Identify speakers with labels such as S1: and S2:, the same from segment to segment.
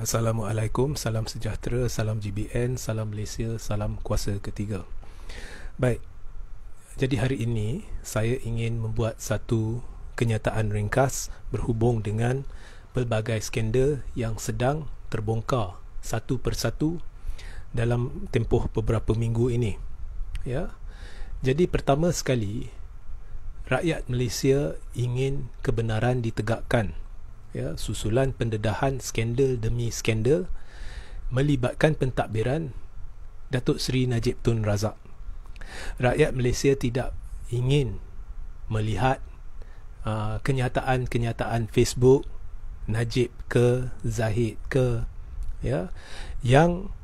S1: Assalamualaikum, salam sejahtera, salam GBN, salam Malaysia, salam kuasa ketiga. Baik. Jadi hari ini saya ingin membuat satu kenyataan ringkas berhubung dengan pelbagai skandal yang sedang terbongkar satu persatu dalam tempoh beberapa minggu ini. Ya. Jadi pertama sekali rakyat Malaysia ingin kebenaran ditegakkan ya susulan pendedahan skandal demi skandal melibatkan pentadbiran Datuk Seri Najib Tun Razak. Rakyat Malaysia tidak ingin melihat uh, kenyataan-kenyataan Facebook Najib ke Zahid ke ya yang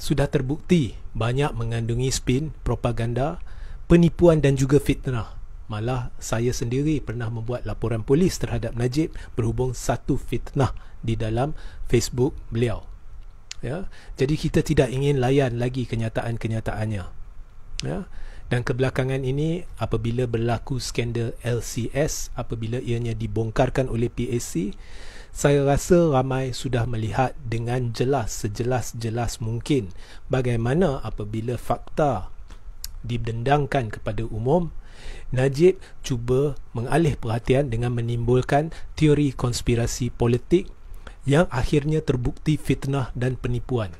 S1: sudah terbukti banyak mengandungi spin propaganda penipuan dan juga fitnah malah saya sendiri pernah membuat laporan polis terhadap Najib berhubung satu fitnah di dalam Facebook beliau ya jadi kita tidak ingin layan lagi kenyataan-kenyataannya ya dan kebelakangan ini apabila berlaku skandal LCS apabila ianya dibongkarkan oleh PAC saya rasa ramai sudah melihat dengan jelas sejelas-jelas mungkin bagaimana apabila fakta dibendangkan kepada umum Najib cuba mengalih perhatian dengan menimbulkan teori konspirasi politik yang akhirnya terbukti fitnah dan penipuan.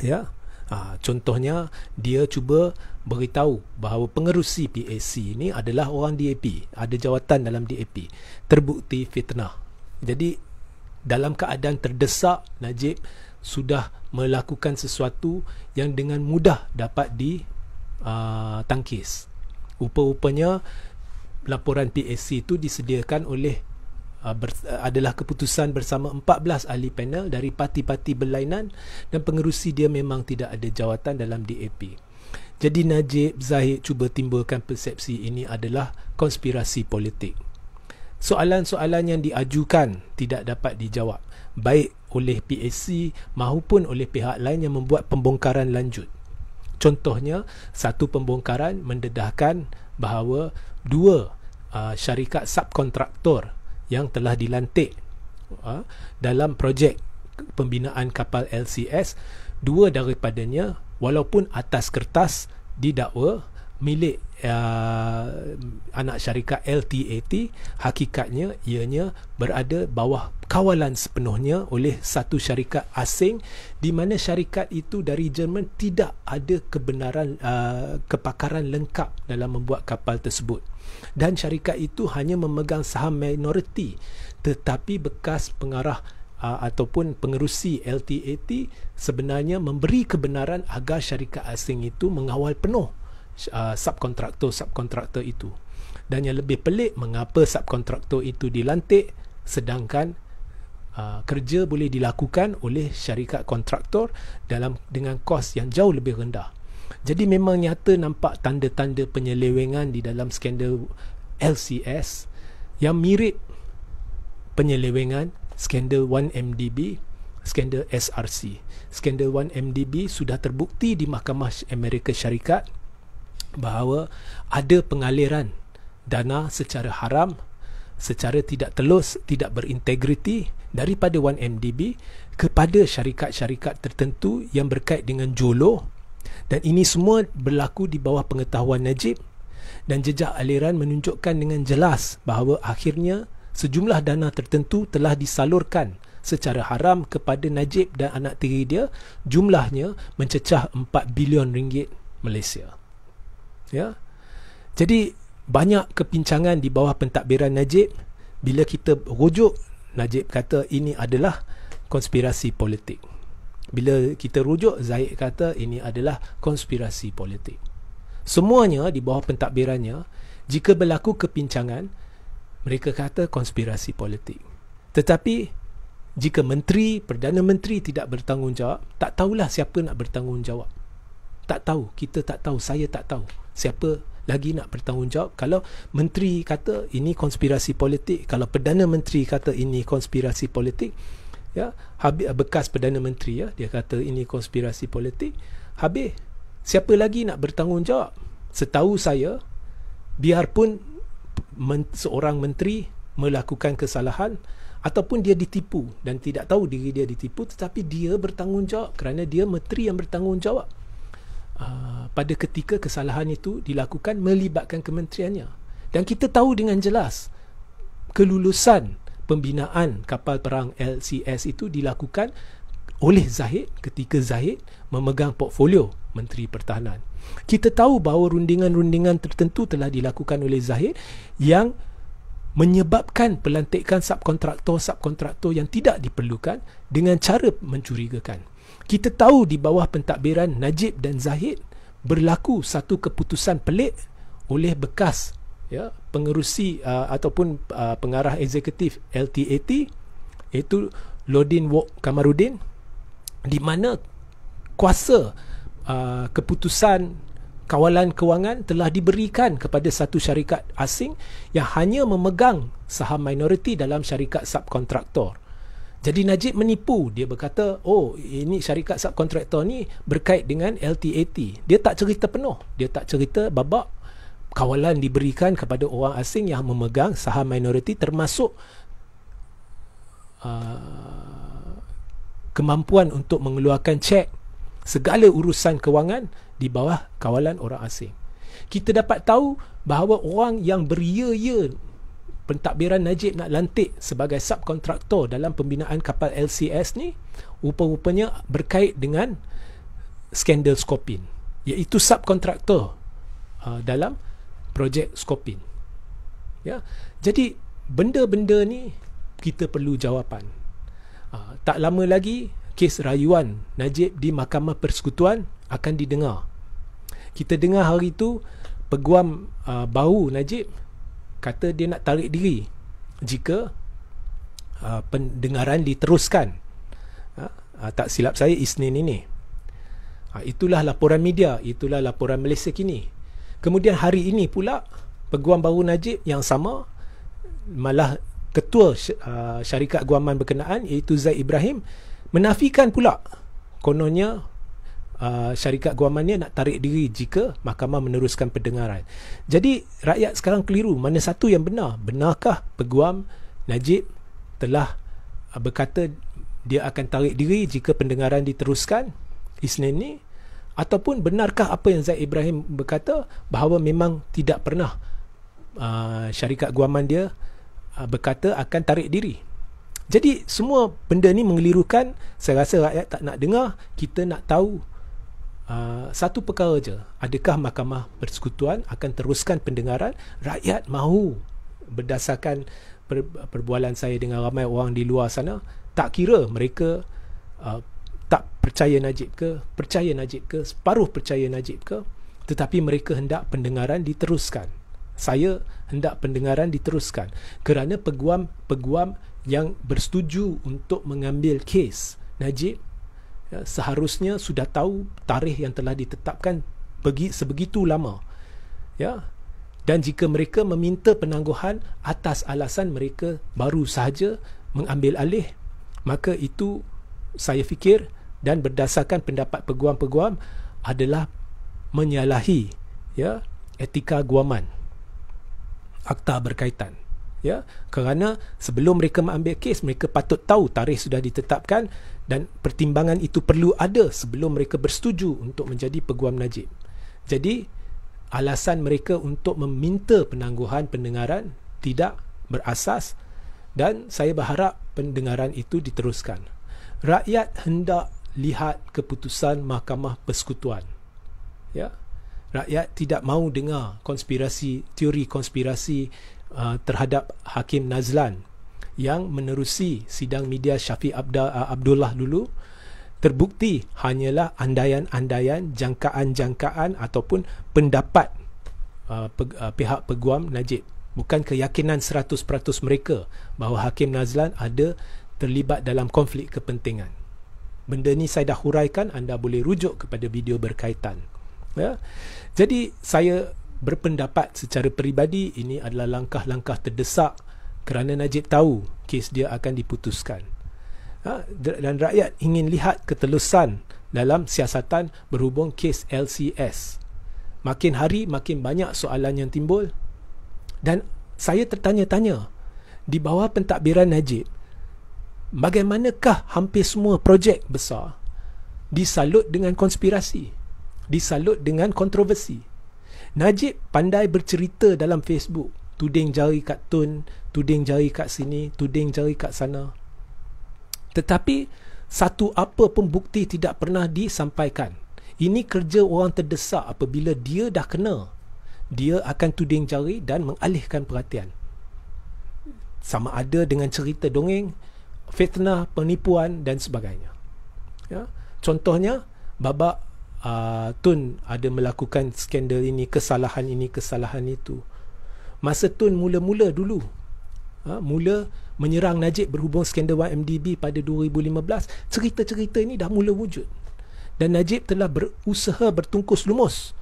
S1: Ya. Ha, contohnya dia cuba beritahu bahawa pengerusi PAC ini adalah orang DAP, ada jawatan dalam DAP. Terbukti fitnah. Jadi dalam keadaan terdesak Najib sudah melakukan sesuatu yang dengan mudah dapat ditangkis. uh, rupa-rupanya laporan PSC itu disediakan oleh uh, ber, uh, adalah keputusan bersama 14 ahli panel dari parti-parti berlainan dan pengerusi dia memang tidak ada jawatan dalam DAP. Jadi Najib Zahid cuba timbulkan persepsi ini adalah konspirasi politik. Soalan-soalan yang diajukan tidak dapat dijawab baik oleh PSC maupun oleh pihak lain yang membuat pembongkaran lanjut. Contohnya, satu pembongkaran mendedahkan bahawa dua uh, syarikat subkontraktor yang telah dilantik uh, dalam projek pembinaan kapal LCS, dua daripadanya walaupun atas kertas didakwa milik uh, anak syarikat LTAT hakikatnya ianya berada bawah kawalan sepenuhnya oleh satu syarikat asing di mana syarikat itu dari Jerman tidak ada kebenaran uh, kepakaran lengkap dalam membuat kapal tersebut dan syarikat itu hanya memegang saham minoriti tetapi bekas pengarah uh, ataupun pengerusi LTAT sebenarnya memberi kebenaran agar syarikat asing itu mengawal penuh Uh, subkontraktor-subkontraktor itu. Dan yang lebih pelik, mengapa subkontraktor itu dilantik sedangkan uh, kerja boleh dilakukan oleh syarikat kontraktor dalam dengan kos yang jauh lebih rendah. Jadi memang nyata nampak tanda-tanda penyelewengan di dalam skandal LCS yang mirip penyelewengan skandal 1MDB, skandal SRC. Skandal 1MDB sudah terbukti di Mahkamah Amerika Syarikat bahawa ada pengaliran dana secara haram secara tidak telus tidak berintegriti daripada 1MDB kepada syarikat-syarikat tertentu yang berkait dengan Jolo dan ini semua berlaku di bawah pengetahuan Najib dan jejak aliran menunjukkan dengan jelas bahawa akhirnya sejumlah dana tertentu telah disalurkan secara haram kepada Najib dan anak tiri dia jumlahnya mencecah 4 bilion ringgit Malaysia ya jadi banyak kepincangan di bawah pentadbiran Najib bila kita rujuk Najib kata ini adalah konspirasi politik bila kita rujuk Zaid kata ini adalah konspirasi politik semuanya di bawah pentadbirannya jika berlaku kepincangan mereka kata konspirasi politik tetapi jika menteri perdana menteri tidak bertanggungjawab tak tahulah siapa nak bertanggungjawab tak tahu kita tak tahu saya tak tahu siapa lagi nak bertanggungjawab kalau menteri kata ini konspirasi politik kalau perdana menteri kata ini konspirasi politik ya habis bekas perdana menteri ya dia kata ini konspirasi politik habis siapa lagi nak bertanggungjawab setahu saya biarpun men- seorang menteri melakukan kesalahan ataupun dia ditipu dan tidak tahu diri dia ditipu tetapi dia bertanggungjawab kerana dia menteri yang bertanggungjawab Ah, pada ketika kesalahan itu dilakukan melibatkan kementeriannya dan kita tahu dengan jelas kelulusan pembinaan kapal perang LCS itu dilakukan oleh Zahid ketika Zahid memegang portfolio Menteri Pertahanan. Kita tahu bahawa rundingan-rundingan tertentu telah dilakukan oleh Zahid yang menyebabkan pelantikan subkontraktor-subkontraktor yang tidak diperlukan dengan cara mencurigakan kita tahu di bawah pentadbiran Najib dan Zahid berlaku satu keputusan pelik oleh bekas ya pengerusi uh, ataupun uh, pengarah eksekutif LTAT iaitu Lodin Wok Kamarudin di mana kuasa uh, keputusan kawalan kewangan telah diberikan kepada satu syarikat asing yang hanya memegang saham minoriti dalam syarikat subkontraktor jadi Najib menipu. Dia berkata, oh ini syarikat subkontraktor ni berkait dengan LTAT. Dia tak cerita penuh. Dia tak cerita babak kawalan diberikan kepada orang asing yang memegang saham minoriti termasuk uh, kemampuan untuk mengeluarkan cek segala urusan kewangan di bawah kawalan orang asing. Kita dapat tahu bahawa orang yang beria-ia pentadbiran Najib nak lantik sebagai subkontraktor dalam pembinaan kapal LCS ni rupa-rupanya berkait dengan skandal Skopin iaitu subkontraktor uh, dalam projek Skopin ya jadi benda-benda ni kita perlu jawapan uh, tak lama lagi kes rayuan Najib di Mahkamah Persekutuan akan didengar kita dengar hari itu peguam uh, bau Najib kata dia nak tarik diri jika uh, pendengaran diteruskan uh, uh, tak silap saya Isnin ini uh, itulah laporan media itulah laporan Malaysia kini kemudian hari ini pula peguam baru Najib yang sama malah ketua uh, syarikat guaman berkenaan iaitu Zaid Ibrahim menafikan pula kononnya Uh, syarikat guamannya nak tarik diri jika mahkamah meneruskan pendengaran. Jadi rakyat sekarang keliru mana satu yang benar? Benarkah peguam Najib telah uh, berkata dia akan tarik diri jika pendengaran diteruskan Isnin ni ataupun benarkah apa yang Zaid Ibrahim berkata bahawa memang tidak pernah uh, syarikat guaman dia uh, berkata akan tarik diri. Jadi semua benda ni mengelirukan saya rasa rakyat tak nak dengar kita nak tahu uh, satu perkara je adakah mahkamah persekutuan akan teruskan pendengaran rakyat mahu berdasarkan per, perbualan saya dengan ramai orang di luar sana tak kira mereka uh, tak percaya Najib ke percaya Najib ke separuh percaya Najib ke tetapi mereka hendak pendengaran diteruskan saya hendak pendengaran diteruskan kerana peguam-peguam yang bersetuju untuk mengambil kes Najib Ya, seharusnya sudah tahu tarikh yang telah ditetapkan bagi sebegitu lama ya dan jika mereka meminta penangguhan atas alasan mereka baru sahaja mengambil alih maka itu saya fikir dan berdasarkan pendapat peguam-peguam adalah menyalahi ya etika guaman akta berkaitan ya kerana sebelum mereka mengambil kes mereka patut tahu tarikh sudah ditetapkan dan pertimbangan itu perlu ada sebelum mereka bersetuju untuk menjadi peguam Najib. Jadi alasan mereka untuk meminta penangguhan pendengaran tidak berasas dan saya berharap pendengaran itu diteruskan. Rakyat hendak lihat keputusan Mahkamah Persekutuan. Ya. Rakyat tidak mahu dengar konspirasi teori konspirasi uh, terhadap Hakim Nazlan yang menerusi sidang media Syafiq Abda, uh, Abdullah dulu terbukti hanyalah andaian-andaian, jangkaan-jangkaan ataupun pendapat uh, pe, uh, pihak peguam Najib. Bukan keyakinan 100% mereka bahawa Hakim Nazlan ada terlibat dalam konflik kepentingan. Benda ni saya dah huraikan, anda boleh rujuk kepada video berkaitan. Ya? Jadi saya berpendapat secara peribadi ini adalah langkah-langkah terdesak kerana Najib tahu kes dia akan diputuskan. Ha? Dan rakyat ingin lihat ketelusan dalam siasatan berhubung kes LCS. Makin hari makin banyak soalan yang timbul dan saya tertanya-tanya di bawah pentadbiran Najib bagaimanakah hampir semua projek besar disalut dengan konspirasi disalut dengan kontroversi Najib pandai bercerita dalam Facebook tuding jari kat tun, tuding jari kat sini, tuding jari kat sana. Tetapi satu apa pun bukti tidak pernah disampaikan. Ini kerja orang terdesak apabila dia dah kena. Dia akan tuding jari dan mengalihkan perhatian. Sama ada dengan cerita dongeng, fitnah, penipuan dan sebagainya. Ya. Contohnya, babak uh, Tun ada melakukan skandal ini, kesalahan ini, kesalahan itu masa Tun mula-mula dulu ha, mula menyerang Najib berhubung skandal YMDB pada 2015 cerita-cerita ini dah mula wujud dan Najib telah berusaha bertungkus lumus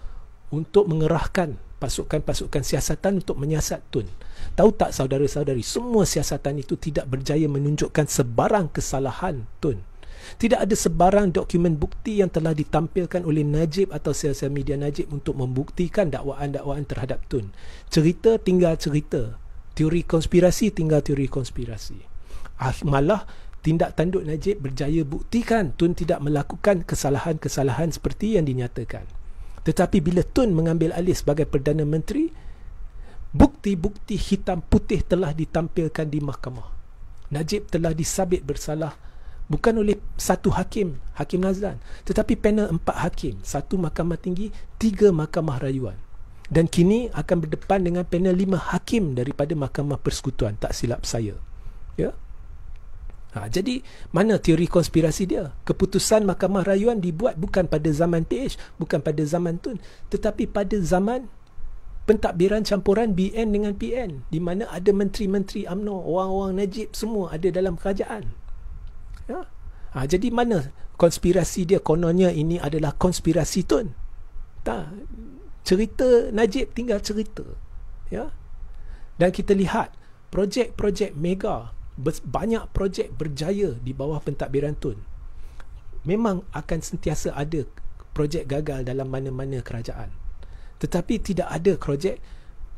S1: untuk mengerahkan pasukan-pasukan siasatan untuk menyiasat Tun. Tahu tak saudara-saudari, semua siasatan itu tidak berjaya menunjukkan sebarang kesalahan Tun. Tidak ada sebarang dokumen bukti yang telah ditampilkan oleh Najib atau sel-sel media Najib untuk membuktikan dakwaan-dakwaan terhadap Tun. Cerita tinggal cerita. Teori konspirasi tinggal teori konspirasi. Ah, malah tindak tanduk Najib berjaya buktikan Tun tidak melakukan kesalahan-kesalahan seperti yang dinyatakan. Tetapi bila Tun mengambil alih sebagai Perdana Menteri, bukti-bukti hitam putih telah ditampilkan di mahkamah. Najib telah disabit bersalah bukan oleh satu hakim hakim nazlan tetapi panel empat hakim satu mahkamah tinggi tiga mahkamah rayuan dan kini akan berdepan dengan panel lima hakim daripada mahkamah persekutuan tak silap saya ya ha, jadi mana teori konspirasi dia keputusan mahkamah rayuan dibuat bukan pada zaman TH bukan pada zaman Tun tetapi pada zaman pentadbiran campuran BN dengan PN di mana ada menteri-menteri UMNO orang-orang Najib semua ada dalam kerajaan Ya? Ha, jadi mana konspirasi dia kononnya ini adalah konspirasi tun? Tak. Cerita Najib tinggal cerita. Ya? Dan kita lihat projek-projek mega, banyak projek berjaya di bawah pentadbiran tun. Memang akan sentiasa ada projek gagal dalam mana-mana kerajaan. Tetapi tidak ada projek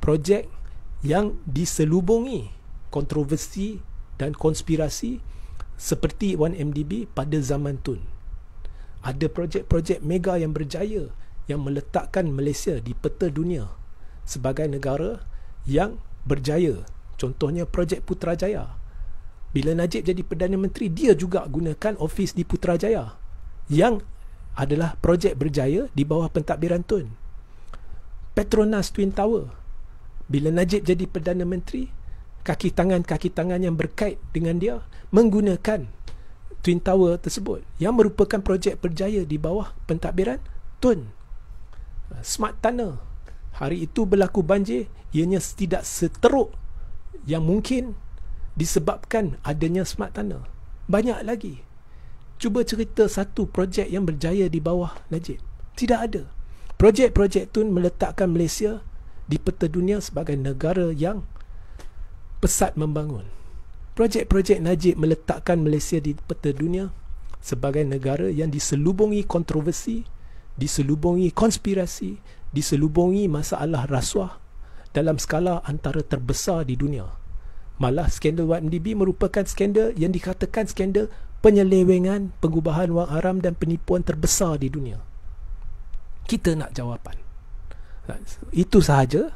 S1: projek yang diselubungi kontroversi dan konspirasi seperti 1MDB pada zaman tun. Ada projek-projek mega yang berjaya yang meletakkan Malaysia di peta dunia sebagai negara yang berjaya. Contohnya projek Putrajaya. Bila Najib jadi Perdana Menteri, dia juga gunakan ofis di Putrajaya yang adalah projek berjaya di bawah pentadbiran Tun. Petronas Twin Tower. Bila Najib jadi Perdana Menteri, kaki tangan-kaki tangan yang berkait dengan dia menggunakan Twin Tower tersebut yang merupakan projek berjaya di bawah pentadbiran Tun Smart Tunnel hari itu berlaku banjir ianya tidak seteruk yang mungkin disebabkan adanya Smart Tunnel banyak lagi cuba cerita satu projek yang berjaya di bawah Najib tidak ada projek-projek Tun meletakkan Malaysia di peta dunia sebagai negara yang pesat membangun. Projek-projek Najib meletakkan Malaysia di peta dunia sebagai negara yang diselubungi kontroversi, diselubungi konspirasi, diselubungi masalah rasuah dalam skala antara terbesar di dunia. Malah skandal YMDB merupakan skandal yang dikatakan skandal penyelewengan, pengubahan wang haram dan penipuan terbesar di dunia. Kita nak jawapan. Itu sahaja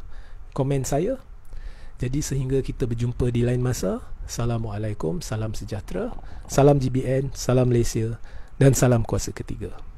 S1: komen saya. Jadi sehingga kita berjumpa di lain masa. Assalamualaikum, salam sejahtera, salam GBN, salam Malaysia dan salam kuasa ketiga.